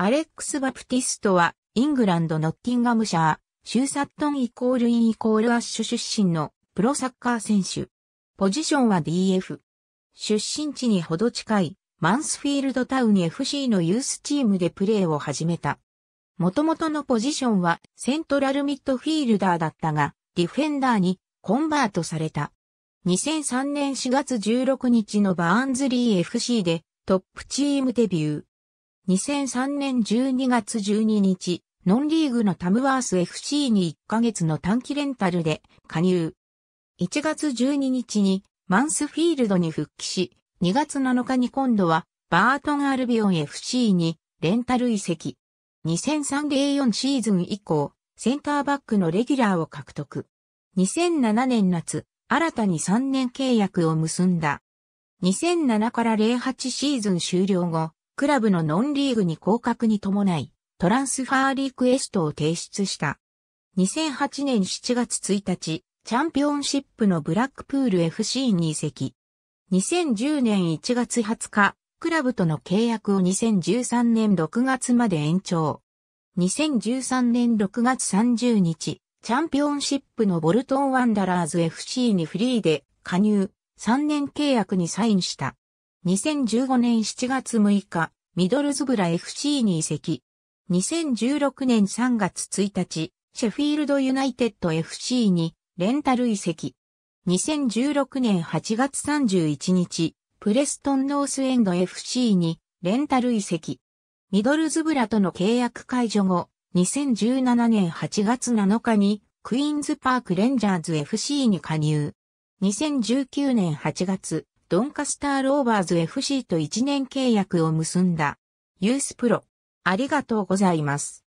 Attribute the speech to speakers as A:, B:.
A: アレックス・バプティストは、イングランド・ノッティンガムシャー、シューサットンイコールインイコールアッシュ出身のプロサッカー選手。ポジションは DF。出身地にほど近い、マンスフィールドタウン FC のユースチームでプレーを始めた。元々のポジションはセントラルミッドフィールダーだったが、ディフェンダーにコンバートされた。2003年4月16日のバーンズリー FC でトップチームデビュー。2003年12月12日、ノンリーグのタムワース FC に1ヶ月の短期レンタルで加入。1月12日にマンスフィールドに復帰し、2月7日に今度はバートンアルビオン FC にレンタル移籍。2003-04シーズン以降、センターバックのレギュラーを獲得。2007年夏、新たに3年契約を結んだ。2007から08シーズン終了後、クラブのノンリーグに降格に伴い、トランスファーリクエストを提出した。2008年7月1日、チャンピオンシップのブラックプール FC に移籍。2010年1月20日、クラブとの契約を2013年6月まで延長。2013年6月30日、チャンピオンシップのボルトンワンダラーズ FC にフリーで加入、3年契約にサインした。2015年7月6日、ミドルズブラ FC に移籍。2016年3月1日、シェフィールドユナイテッド FC にレンタル移籍。2016年8月31日、プレストンノースエンド FC にレンタル移籍。ミドルズブラとの契約解除後、2017年8月7日にクイーンズパークレンジャーズ FC に加入。2019年8月、ドンカスターローバーズ FC と1年契約を結んだ。ユースプロ、ありがとうございます。